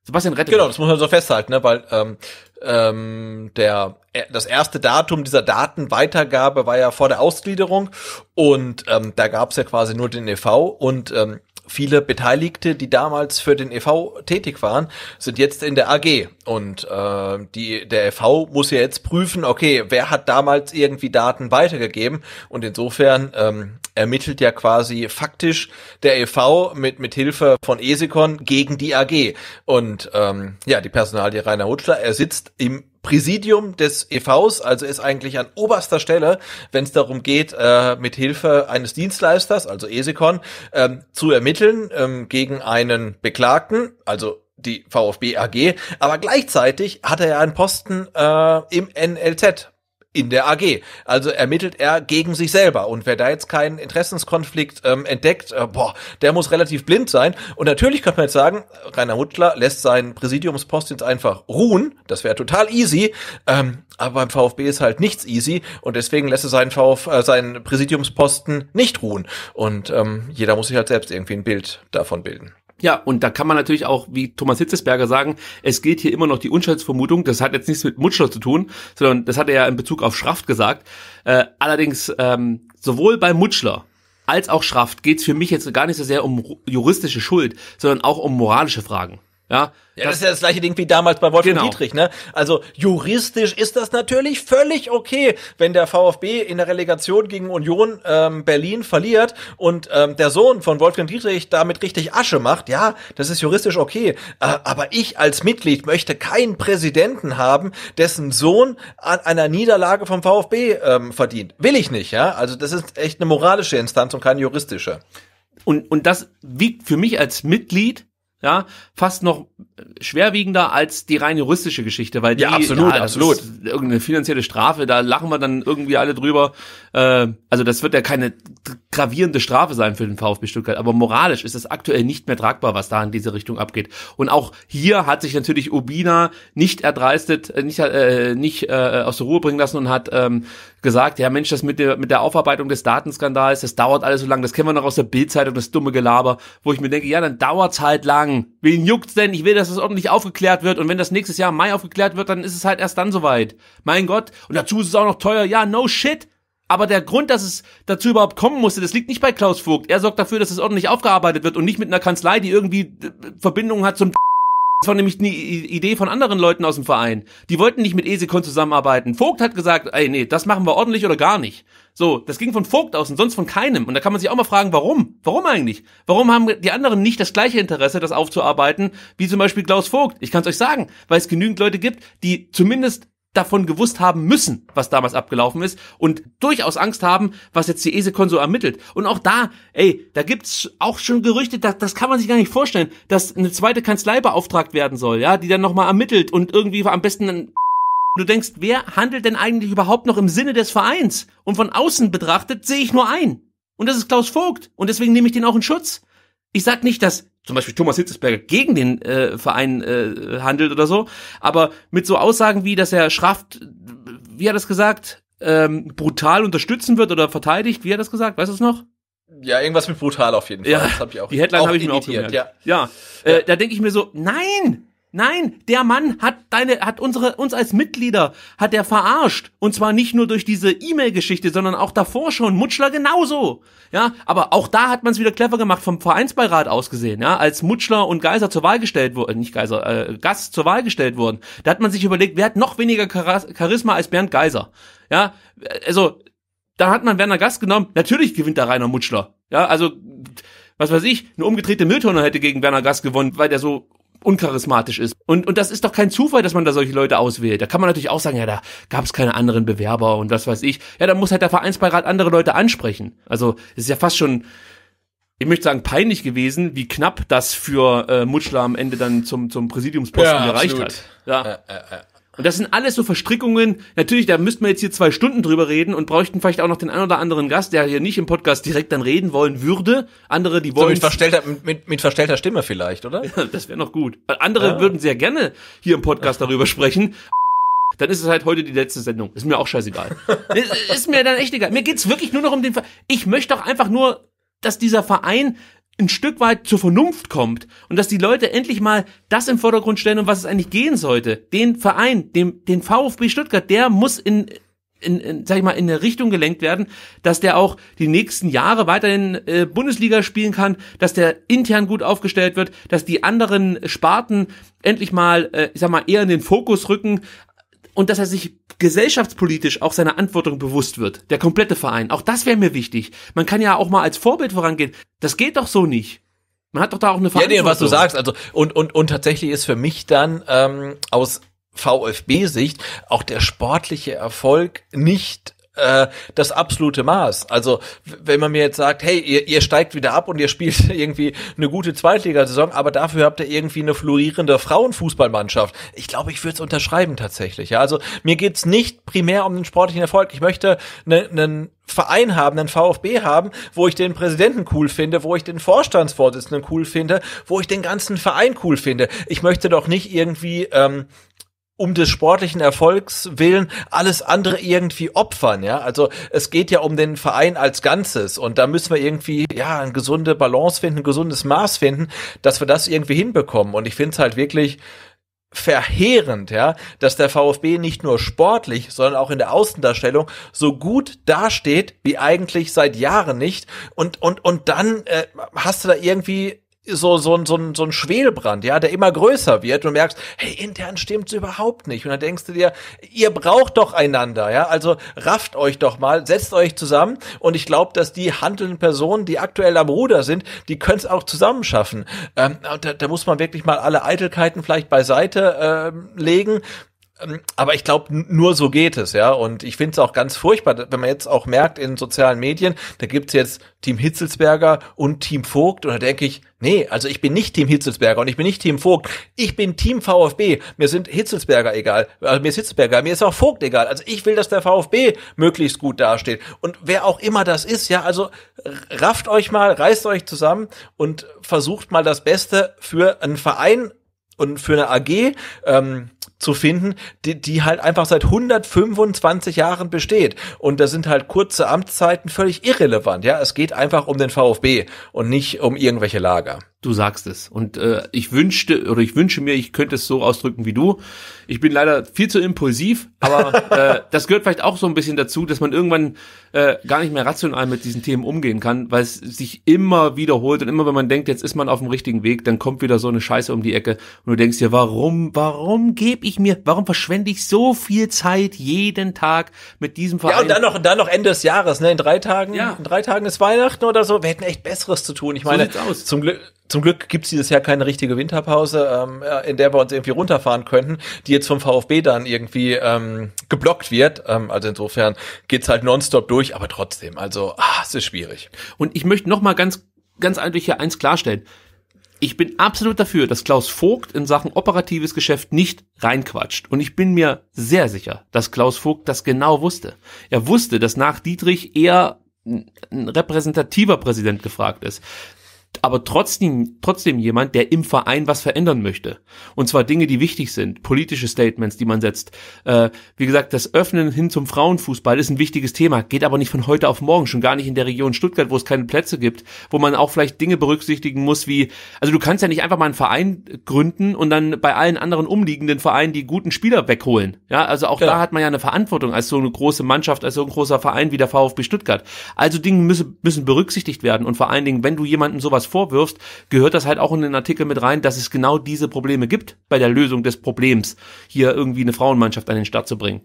Sebastian Rettig. Genau, das muss man so festhalten, ne? weil ähm, ähm, der, das erste Datum dieser Datenweitergabe war ja vor der Ausgliederung und ähm, da gab es ja quasi nur den EV und ähm, Viele Beteiligte, die damals für den EV tätig waren, sind jetzt in der AG. Und äh, die, der EV muss ja jetzt prüfen, okay, wer hat damals irgendwie Daten weitergegeben? Und insofern ähm, ermittelt ja quasi faktisch der EV mit, mit Hilfe von ESICON gegen die AG. Und ähm, ja, die Personalie Rainer Rutschler, er sitzt im Präsidium des EVs, also ist eigentlich an oberster Stelle, wenn es darum geht, äh, mit Hilfe eines Dienstleisters, also ESECON, ähm, zu ermitteln ähm, gegen einen Beklagten, also die VfB AG, aber gleichzeitig hat er ja einen Posten äh, im NLZ, in der AG. Also ermittelt er gegen sich selber. Und wer da jetzt keinen Interessenskonflikt ähm, entdeckt, äh, boah, der muss relativ blind sein. Und natürlich könnte man jetzt sagen, Rainer Huttler lässt seinen Präsidiumspost jetzt einfach ruhen. Das wäre total easy. Ähm, aber beim VfB ist halt nichts easy. Und deswegen lässt er seinen, Vf äh, seinen Präsidiumsposten nicht ruhen. Und ähm, jeder muss sich halt selbst irgendwie ein Bild davon bilden. Ja, und da kann man natürlich auch, wie Thomas Hitzesberger sagen, es gilt hier immer noch die Unschuldsvermutung. Das hat jetzt nichts mit Mutschler zu tun, sondern das hat er ja in Bezug auf Schraft gesagt. Äh, allerdings ähm, sowohl bei Mutschler als auch Schraft geht's für mich jetzt gar nicht so sehr um juristische Schuld, sondern auch um moralische Fragen. Ja, ja das, das, ist ja das gleiche Ding wie damals bei Wolfgang genau. Dietrich, ne? Also juristisch ist das natürlich völlig okay, wenn der VfB in der Relegation gegen Union ähm, Berlin verliert und ähm, der Sohn von Wolfgang Dietrich damit richtig Asche macht. Ja, das ist juristisch okay. Äh, aber ich als Mitglied möchte keinen Präsidenten haben, dessen Sohn an einer Niederlage vom VfB ähm, verdient. Will ich nicht, ja? Also das ist echt eine moralische Instanz und keine juristische. Und, und das wiegt für mich als Mitglied ja, fast noch schwerwiegender als die rein juristische Geschichte, weil die, ja absolut, ja, absolut, irgendeine finanzielle Strafe, da lachen wir dann irgendwie alle drüber. Äh, also das wird ja keine gravierende Strafe sein für den VfB Stuttgart, aber moralisch ist das aktuell nicht mehr tragbar, was da in diese Richtung abgeht. Und auch hier hat sich natürlich Urbina nicht erdreistet, äh, nicht äh, nicht äh, aus der Ruhe bringen lassen und hat ähm, gesagt, ja Mensch, das mit der mit der Aufarbeitung des Datenskandals, das dauert alles so lang, das kennen wir noch aus der Bildzeitung, das dumme Gelaber, wo ich mir denke, ja dann dauert's halt lang Wen juckt's denn? Ich will, dass es das ordentlich aufgeklärt wird. Und wenn das nächstes Jahr im Mai aufgeklärt wird, dann ist es halt erst dann soweit. Mein Gott. Und dazu ist es auch noch teuer. Ja, no shit. Aber der Grund, dass es dazu überhaupt kommen musste, das liegt nicht bei Klaus Vogt. Er sorgt dafür, dass es ordentlich aufgearbeitet wird und nicht mit einer Kanzlei, die irgendwie äh, Verbindungen hat zum das war nämlich eine Idee von anderen Leuten aus dem Verein. Die wollten nicht mit Esekon zusammenarbeiten. Vogt hat gesagt, ey, nee, das machen wir ordentlich oder gar nicht. So, das ging von Vogt aus und sonst von keinem. Und da kann man sich auch mal fragen, warum? Warum eigentlich? Warum haben die anderen nicht das gleiche Interesse, das aufzuarbeiten, wie zum Beispiel Klaus Vogt? Ich kann es euch sagen, weil es genügend Leute gibt, die zumindest davon gewusst haben müssen, was damals abgelaufen ist und durchaus Angst haben, was jetzt die ESECON so ermittelt. Und auch da, ey, da gibt's auch schon Gerüchte, das, das kann man sich gar nicht vorstellen, dass eine zweite Kanzlei beauftragt werden soll, ja, die dann nochmal ermittelt und irgendwie am besten Du denkst, wer handelt denn eigentlich überhaupt noch im Sinne des Vereins? Und von außen betrachtet sehe ich nur einen. Und das ist Klaus Vogt. Und deswegen nehme ich den auch in Schutz. Ich sag nicht, dass zum Beispiel Thomas Hitzesberger gegen den äh, Verein äh, handelt oder so, aber mit so Aussagen wie, dass er Schraft, wie hat er das gesagt, ähm, brutal unterstützen wird oder verteidigt, wie hat er das gesagt, weißt du es noch? Ja, irgendwas mit brutal auf jeden Fall. Ja, das hab ich auch die Headline habe ich mir auch gemerkt. Ja, ja. Äh, ja. da denke ich mir so, nein, Nein, der Mann hat deine, hat unsere, uns als Mitglieder, hat er verarscht. Und zwar nicht nur durch diese E-Mail-Geschichte, sondern auch davor schon. Mutschler genauso. Ja, aber auch da hat man es wieder clever gemacht vom Vereinsbeirat aus gesehen. Ja, als Mutschler und Geiser zur Wahl gestellt wurden, nicht Geiser, äh, Gast zur Wahl gestellt wurden, da hat man sich überlegt, wer hat noch weniger Charisma als Bernd Geiser. Ja, also, da hat man Werner Gast genommen. Natürlich gewinnt der Rainer Mutschler. Ja, also, was weiß ich, eine umgedrehte Mülltonne hätte gegen Werner Gast gewonnen, weil der so uncharismatisch ist. Und, und das ist doch kein Zufall, dass man da solche Leute auswählt. Da kann man natürlich auch sagen, ja, da gab es keine anderen Bewerber und was weiß ich. Ja, da muss halt der Vereinsbeirat andere Leute ansprechen. Also es ist ja fast schon, ich möchte sagen, peinlich gewesen, wie knapp das für äh, Mutschler am Ende dann zum, zum Präsidiumsposten ja, erreicht absolut. hat. Ja. Ä, ä, ä. Und das sind alles so Verstrickungen. Natürlich, da müssten wir jetzt hier zwei Stunden drüber reden und bräuchten vielleicht auch noch den einen oder anderen Gast, der hier nicht im Podcast direkt dann reden wollen würde. Andere, die wollen. So mit, verstellter, mit, mit verstellter Stimme vielleicht, oder? Ja, das wäre noch gut. Weil Andere ja. würden sehr gerne hier im Podcast darüber sprechen. Dann ist es halt heute die letzte Sendung. Ist mir auch scheißegal. ist mir dann echt egal. Mir geht's wirklich nur noch um den Ver Ich möchte doch einfach nur, dass dieser Verein ein Stück weit zur Vernunft kommt und dass die Leute endlich mal das im Vordergrund stellen, um was es eigentlich gehen sollte. Den Verein, dem, den VfB Stuttgart, der muss in, in, in sag ich mal, in eine Richtung gelenkt werden, dass der auch die nächsten Jahre weiterhin äh, Bundesliga spielen kann, dass der intern gut aufgestellt wird, dass die anderen Sparten endlich mal, äh, ich sag mal, eher in den Fokus rücken, und dass er sich gesellschaftspolitisch auch seiner Antwortung bewusst wird. Der komplette Verein. Auch das wäre mir wichtig. Man kann ja auch mal als Vorbild vorangehen. Das geht doch so nicht. Man hat doch da auch eine Verantwortung. Ja, nee, was du sagst. Also und und und tatsächlich ist für mich dann ähm, aus VfB-Sicht auch der sportliche Erfolg nicht äh, das absolute Maß. Also wenn man mir jetzt sagt, hey, ihr, ihr steigt wieder ab und ihr spielt irgendwie eine gute Zweitligasaison, aber dafür habt ihr irgendwie eine florierende Frauenfußballmannschaft. Ich glaube, ich würde es unterschreiben tatsächlich. Ja? Also mir geht's nicht primär um den sportlichen Erfolg. Ich möchte einen ne, Verein haben, einen VfB haben, wo ich den Präsidenten cool finde, wo ich den Vorstandsvorsitzenden cool finde, wo ich den ganzen Verein cool finde. Ich möchte doch nicht irgendwie ähm, um des sportlichen Erfolgs willen alles andere irgendwie opfern, ja. Also es geht ja um den Verein als Ganzes und da müssen wir irgendwie, ja, eine gesunde Balance finden, ein gesundes Maß finden, dass wir das irgendwie hinbekommen. Und ich finde es halt wirklich, verheerend, ja, dass der VfB nicht nur sportlich, sondern auch in der Außendarstellung so gut dasteht wie eigentlich seit Jahren nicht und und und dann äh, hast du da irgendwie so, so, so, so ein Schwelbrand, ja, der immer größer wird und merkst, hey, intern stimmt's überhaupt nicht. Und dann denkst du dir, ihr braucht doch einander, ja, also rafft euch doch mal, setzt euch zusammen und ich glaube, dass die handelnden Personen, die aktuell am Ruder sind, die können es auch zusammen schaffen. Ähm, da, da muss man wirklich mal alle Eitelkeiten vielleicht beiseite ähm, legen ähm, aber ich glaube, nur so geht es, ja. Und ich finde es auch ganz furchtbar, wenn man jetzt auch merkt in sozialen Medien, da gibt's jetzt Team Hitzelsberger und Team Vogt. Und da denke ich, nee, also ich bin nicht Team Hitzelsberger und ich bin nicht Team Vogt. Ich bin Team VfB. Mir sind Hitzelsberger egal. Also mir ist Hitzelsberger, mir ist auch Vogt egal. Also ich will, dass der VfB möglichst gut dasteht. Und wer auch immer das ist, ja, also rafft euch mal, reißt euch zusammen und versucht mal das Beste für einen Verein und für eine AG. Ähm, zu finden, die, die halt einfach seit 125 Jahren besteht. Und da sind halt kurze Amtszeiten völlig irrelevant. Ja, es geht einfach um den VfB und nicht um irgendwelche Lager. Du sagst es. Und äh, ich wünschte oder ich wünsche mir, ich könnte es so ausdrücken wie du. Ich bin leider viel zu impulsiv, aber äh, das gehört vielleicht auch so ein bisschen dazu, dass man irgendwann äh, gar nicht mehr rational mit diesen Themen umgehen kann, weil es sich immer wiederholt und immer wenn man denkt, jetzt ist man auf dem richtigen Weg, dann kommt wieder so eine Scheiße um die Ecke und du denkst dir, warum, warum gebe ich mir, warum verschwende ich so viel Zeit jeden Tag mit diesem Verein? Ja, und dann noch, dann noch Ende des Jahres, ne? In drei Tagen, ja. in drei Tagen ist Weihnachten oder so. Wir hätten echt Besseres zu tun. Ich meine, so aus. zum Glück zum Glück gibt's dieses Jahr keine richtige Winterpause, ähm, in der wir uns irgendwie runterfahren könnten, die jetzt vom VfB dann irgendwie ähm, geblockt wird. Ähm, also insofern geht's halt nonstop durch, aber trotzdem, also ah, es ist schwierig. Und ich möchte noch mal ganz, ganz eindeutig hier eins klarstellen. Ich bin absolut dafür, dass Klaus Vogt in Sachen operatives Geschäft nicht reinquatscht. Und ich bin mir sehr sicher, dass Klaus Vogt das genau wusste. Er wusste, dass nach Dietrich eher ein repräsentativer Präsident gefragt ist aber trotzdem, trotzdem jemand, der im Verein was verändern möchte. Und zwar Dinge, die wichtig sind, politische Statements, die man setzt. Äh, wie gesagt, das Öffnen hin zum Frauenfußball ist ein wichtiges Thema, geht aber nicht von heute auf morgen, schon gar nicht in der Region Stuttgart, wo es keine Plätze gibt, wo man auch vielleicht Dinge berücksichtigen muss, wie, also du kannst ja nicht einfach mal einen Verein gründen und dann bei allen anderen umliegenden Vereinen die guten Spieler wegholen. Ja, also auch ja. da hat man ja eine Verantwortung als so eine große Mannschaft, als so ein großer Verein wie der VfB Stuttgart. Also Dinge müssen, müssen berücksichtigt werden und vor allen Dingen, wenn du jemandem sowas was vorwirfst, gehört das halt auch in den Artikel mit rein, dass es genau diese Probleme gibt bei der Lösung des Problems, hier irgendwie eine Frauenmannschaft an den Start zu bringen.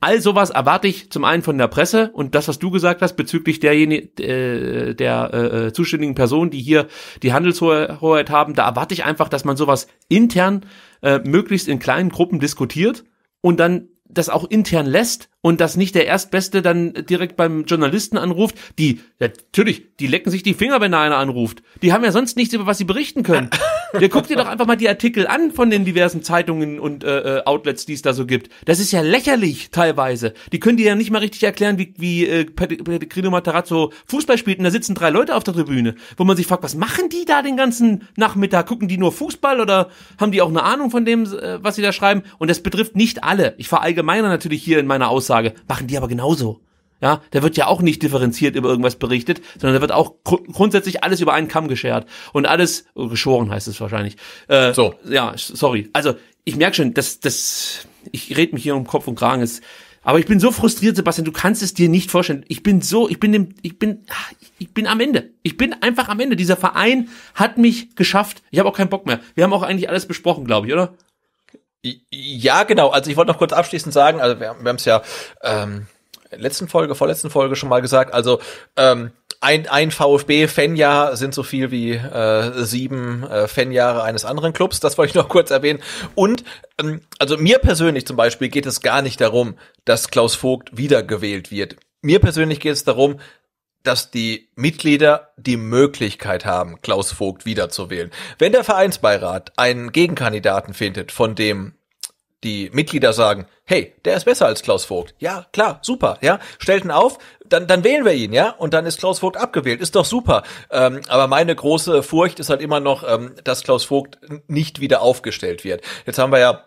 All sowas erwarte ich zum einen von der Presse und das, was du gesagt hast bezüglich derjenigen, äh, der äh, äh, zuständigen Person, die hier die Handelshoheit haben, da erwarte ich einfach, dass man sowas intern äh, möglichst in kleinen Gruppen diskutiert und dann das auch intern lässt und dass nicht der Erstbeste dann direkt beim Journalisten anruft, die, natürlich, die lecken sich die Finger, wenn da einer anruft. Die haben ja sonst nichts, über was sie berichten können. Ja, guck dir doch einfach mal die Artikel an von den diversen Zeitungen und äh, äh, Outlets, die es da so gibt. Das ist ja lächerlich teilweise. Die können dir ja nicht mal richtig erklären, wie, wie äh, Pellegrino Matarazzo Fußball spielt und da sitzen drei Leute auf der Tribüne, wo man sich fragt, was machen die da den ganzen Nachmittag? Gucken die nur Fußball oder haben die auch eine Ahnung von dem, äh, was sie da schreiben? Und das betrifft nicht alle. Ich verallgemeine natürlich hier in meiner Aussage. Machen die aber genauso. Ja, da wird ja auch nicht differenziert über irgendwas berichtet, sondern da wird auch gr grundsätzlich alles über einen Kamm geschert und alles oh, geschoren heißt es wahrscheinlich. Äh, so. Ja, sorry. Also ich merke schon, dass das ich rede mich hier um Kopf und Kragen ist. Aber ich bin so frustriert, Sebastian. Du kannst es dir nicht vorstellen. Ich bin so, ich bin dem, ich bin, ich bin am Ende. Ich bin einfach am Ende. Dieser Verein hat mich geschafft. Ich habe auch keinen Bock mehr. Wir haben auch eigentlich alles besprochen, glaube ich, oder? Ja, genau. Also ich wollte noch kurz abschließend sagen, also wir, wir haben es ja. Ähm letzten Folge, vorletzten Folge schon mal gesagt. Also ähm, ein, ein VfB-Fanjahr sind so viel wie äh, sieben äh, Fanjahre eines anderen Clubs. Das wollte ich noch kurz erwähnen. Und ähm, also mir persönlich zum Beispiel geht es gar nicht darum, dass Klaus Vogt wiedergewählt wird. Mir persönlich geht es darum, dass die Mitglieder die Möglichkeit haben, Klaus Vogt wiederzuwählen. Wenn der Vereinsbeirat einen Gegenkandidaten findet, von dem die Mitglieder sagen, hey, der ist besser als Klaus Vogt. Ja, klar, super, ja. Stellt ihn auf, dann, dann wählen wir ihn, ja. Und dann ist Klaus Vogt abgewählt. Ist doch super. Ähm, aber meine große Furcht ist halt immer noch, ähm, dass Klaus Vogt nicht wieder aufgestellt wird. Jetzt haben wir ja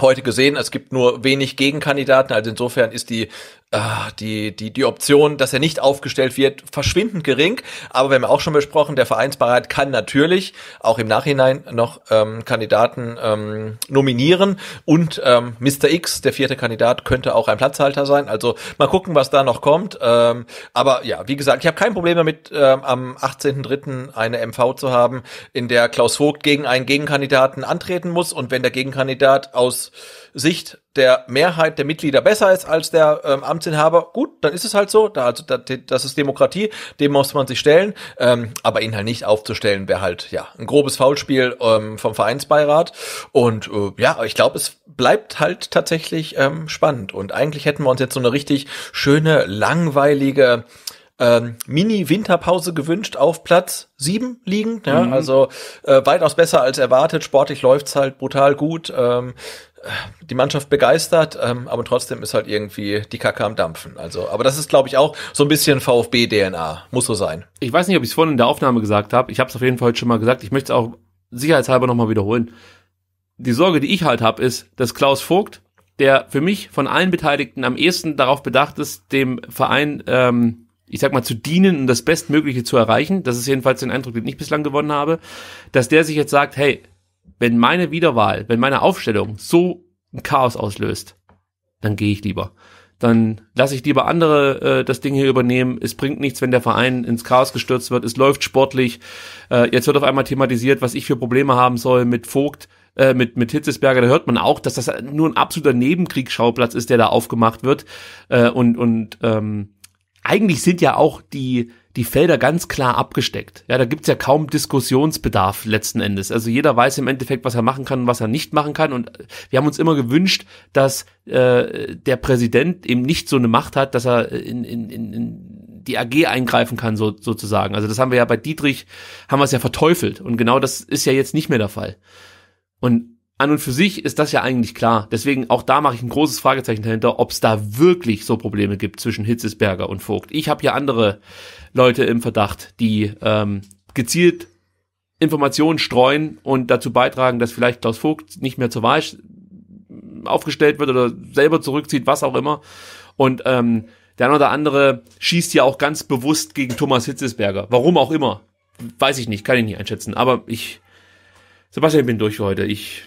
heute gesehen, es gibt nur wenig Gegenkandidaten, also insofern ist die Ah, die, die, die Option, dass er nicht aufgestellt wird, verschwindend gering. Aber wir haben auch schon besprochen, der Vereinsbeirat kann natürlich auch im Nachhinein noch ähm, Kandidaten ähm, nominieren. Und ähm, Mr. X, der vierte Kandidat, könnte auch ein Platzhalter sein. Also mal gucken, was da noch kommt. Ähm, aber ja, wie gesagt, ich habe kein Problem damit, ähm, am 18.03. eine MV zu haben, in der Klaus Vogt gegen einen Gegenkandidaten antreten muss. Und wenn der Gegenkandidat aus Sicht der Mehrheit der Mitglieder besser ist als der ähm, Amtsinhaber, gut, dann ist es halt so. Da, also, da, das ist Demokratie, dem muss man sich stellen. Ähm, aber ihn halt nicht aufzustellen, wäre halt ja ein grobes Foulspiel ähm, vom Vereinsbeirat. Und äh, ja, ich glaube, es bleibt halt tatsächlich ähm, spannend. Und eigentlich hätten wir uns jetzt so eine richtig schöne, langweilige ähm, Mini-Winterpause gewünscht auf Platz sieben liegend. Ja? Mhm. Also äh, weitaus besser als erwartet. Sportlich läuft's halt brutal gut. Ähm, die Mannschaft begeistert, ähm, aber trotzdem ist halt irgendwie die Kacke am Dampfen. Also, aber das ist, glaube ich, auch so ein bisschen VfB-DNA. Muss so sein. Ich weiß nicht, ob ich es vorhin in der Aufnahme gesagt habe. Ich habe es auf jeden Fall schon mal gesagt. Ich möchte es auch sicherheitshalber nochmal wiederholen. Die Sorge, die ich halt habe, ist, dass Klaus Vogt, der für mich von allen Beteiligten am ehesten darauf bedacht ist, dem Verein, ähm, ich sag mal, zu dienen und das Bestmögliche zu erreichen, das ist jedenfalls den Eindruck, den ich bislang gewonnen habe, dass der sich jetzt sagt, hey, wenn meine Wiederwahl, wenn meine Aufstellung so ein Chaos auslöst, dann gehe ich lieber. Dann lasse ich lieber andere äh, das Ding hier übernehmen. Es bringt nichts, wenn der Verein ins Chaos gestürzt wird. Es läuft sportlich. Äh, jetzt wird auf einmal thematisiert, was ich für Probleme haben soll mit Vogt, äh, mit, mit Hitzesberger. Da hört man auch, dass das nur ein absoluter Nebenkriegsschauplatz ist, der da aufgemacht wird. Äh, und und ähm, eigentlich sind ja auch die die Felder ganz klar abgesteckt. Ja, da gibt's ja kaum Diskussionsbedarf letzten Endes. Also jeder weiß im Endeffekt, was er machen kann und was er nicht machen kann. Und wir haben uns immer gewünscht, dass äh, der Präsident eben nicht so eine Macht hat, dass er in, in, in die AG eingreifen kann, so, sozusagen. Also das haben wir ja bei Dietrich, haben wir es ja verteufelt. Und genau das ist ja jetzt nicht mehr der Fall. Und an und für sich ist das ja eigentlich klar. Deswegen auch da mache ich ein großes Fragezeichen dahinter, ob es da wirklich so Probleme gibt zwischen Hitzesberger und Vogt. Ich habe hier andere Leute im Verdacht, die ähm, gezielt Informationen streuen und dazu beitragen, dass vielleicht Klaus Vogt nicht mehr zur Wahl aufgestellt wird oder selber zurückzieht, was auch immer. Und ähm, der eine oder andere schießt ja auch ganz bewusst gegen Thomas Hitzesberger. Warum auch immer. Weiß ich nicht, kann ich nicht einschätzen. Aber ich. Sebastian, ich bin durch für heute. Ich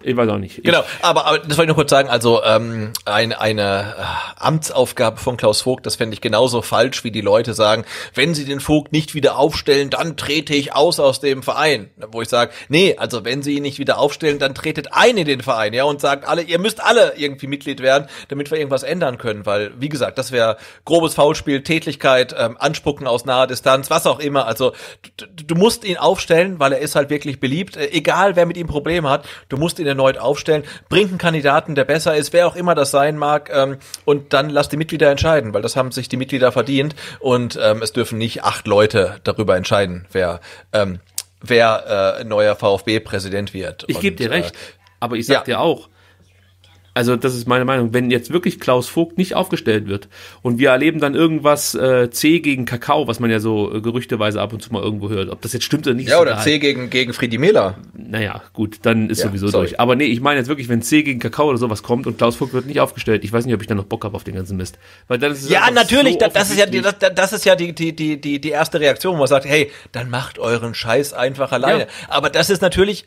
ich weiß auch nicht. Genau, aber, aber das wollte ich noch kurz sagen, also ähm, ein, eine äh, Amtsaufgabe von Klaus Vogt, das fände ich genauso falsch, wie die Leute sagen, wenn sie den Vogt nicht wieder aufstellen, dann trete ich aus aus dem Verein. Wo ich sage, nee, also wenn sie ihn nicht wieder aufstellen, dann tretet ein in den Verein, ja, und sagt alle, ihr müsst alle irgendwie Mitglied werden, damit wir irgendwas ändern können, weil, wie gesagt, das wäre grobes Foulspiel, Tätlichkeit, ähm, Anspucken aus naher Distanz, was auch immer, also du, du musst ihn aufstellen, weil er ist halt wirklich beliebt, äh, egal wer mit ihm Probleme hat, du musst ihn ihn erneut aufstellen, bringt einen Kandidaten, der besser ist, wer auch immer das sein mag, ähm, und dann lasst die Mitglieder entscheiden, weil das haben sich die Mitglieder verdient und ähm, es dürfen nicht acht Leute darüber entscheiden, wer ähm, wer äh, neuer VfB-Präsident wird. Ich gebe dir äh, recht, äh, aber ich sag ja. dir auch, also das ist meine Meinung. Wenn jetzt wirklich Klaus Vogt nicht aufgestellt wird und wir erleben dann irgendwas äh, C gegen Kakao, was man ja so äh, gerüchteweise ab und zu mal irgendwo hört, ob das jetzt stimmt oder nicht. Ja, oder egal. C gegen, gegen Friedi Mehler. Naja, gut, dann ist ja, sowieso sorry. durch. Aber nee, ich meine jetzt wirklich, wenn C gegen Kakao oder sowas kommt und Klaus Vogt wird nicht aufgestellt, ich weiß nicht, ob ich dann noch Bock habe auf den ganzen Mist. Weil dann ist es ja, natürlich, so das, ist ja, das, das ist ja die, die, die, die erste Reaktion, wo man sagt, hey, dann macht euren Scheiß einfach alleine. Ja. Aber das ist natürlich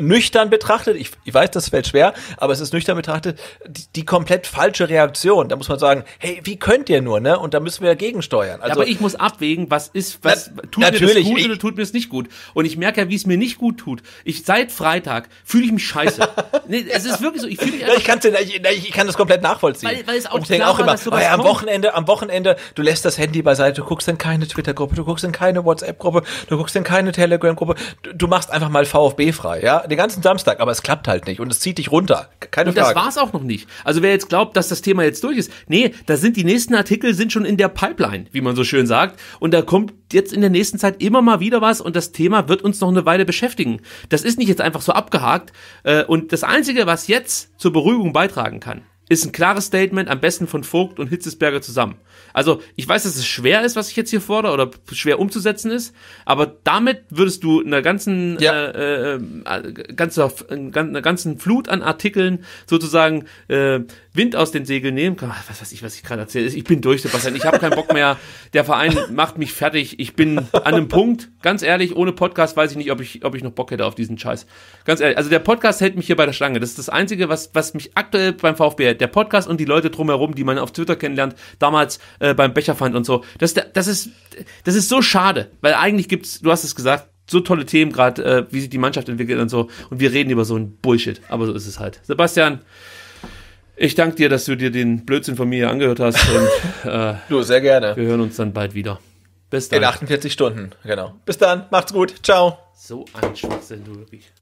nüchtern betrachtet, ich, ich weiß, das fällt schwer, aber es ist nüchtern betrachtet, die, die, komplett falsche Reaktion. Da muss man sagen, hey, wie könnt ihr nur, ne? Und da müssen wir dagegen steuern. Also, ja, aber ich muss abwägen, was ist, was na, tut mir das gut oder tut mir es nicht gut. Und ich merke ja, wie es mir nicht gut tut. Ich seit Freitag fühle ich mich scheiße. nee, es ist wirklich so, ich fühle mich einfach, ja, ich, kann's, ich, ich, ich kann das komplett nachvollziehen. Weil, weil es auch, Und ich denke immer, dass oh ja, am Wochenende, am Wochenende, du lässt das Handy beiseite, du guckst in keine Twitter-Gruppe, du guckst in keine WhatsApp-Gruppe, du guckst in keine Telegram-Gruppe, du, du machst einfach mal VfB frei, ja? den ganzen Samstag, aber es klappt halt nicht und es zieht dich runter. Keine und Frage. Das war's auch noch nicht. Also wer jetzt glaubt, dass das Thema jetzt durch ist, nee, da sind die nächsten Artikel sind schon in der Pipeline, wie man so schön sagt. Und da kommt jetzt in der nächsten Zeit immer mal wieder was und das Thema wird uns noch eine Weile beschäftigen. Das ist nicht jetzt einfach so abgehakt. Äh, und das Einzige, was jetzt zur Beruhigung beitragen kann, ist ein klares Statement, am besten von Vogt und Hitzesberger zusammen. Also, ich weiß, dass es schwer ist, was ich jetzt hier fordere oder schwer umzusetzen ist, aber damit würdest du einer ganzen, ja. äh, äh, äh ganzer, äh, einer ganzen Flut an Artikeln sozusagen äh, Wind aus den Segeln nehmen. Was weiß ich, was ich gerade erzähle. Ich bin durch, Sebastian. Ich habe keinen Bock mehr. Der Verein macht mich fertig. Ich bin an einem Punkt, ganz ehrlich, ohne Podcast weiß ich nicht, ob ich, ob ich noch Bock hätte auf diesen Scheiß. Ganz ehrlich, also der Podcast hält mich hier bei der Schlange. Das ist das Einzige, was, was mich aktuell beim VfB hält der Podcast und die Leute drumherum, die man auf Twitter kennenlernt, damals äh, beim Becherfand und so. Das, das, ist, das ist so schade, weil eigentlich gibt es, du hast es gesagt, so tolle Themen gerade, äh, wie sich die Mannschaft entwickelt und so. Und wir reden über so ein Bullshit, aber so ist es halt. Sebastian, ich danke dir, dass du dir den Blödsinn von mir angehört hast. Und, äh, du, sehr gerne. Wir hören uns dann bald wieder. Bis dann. In 48 Stunden, genau. Bis dann, macht's gut, ciao. So ein Schwachsinn, du wirklich.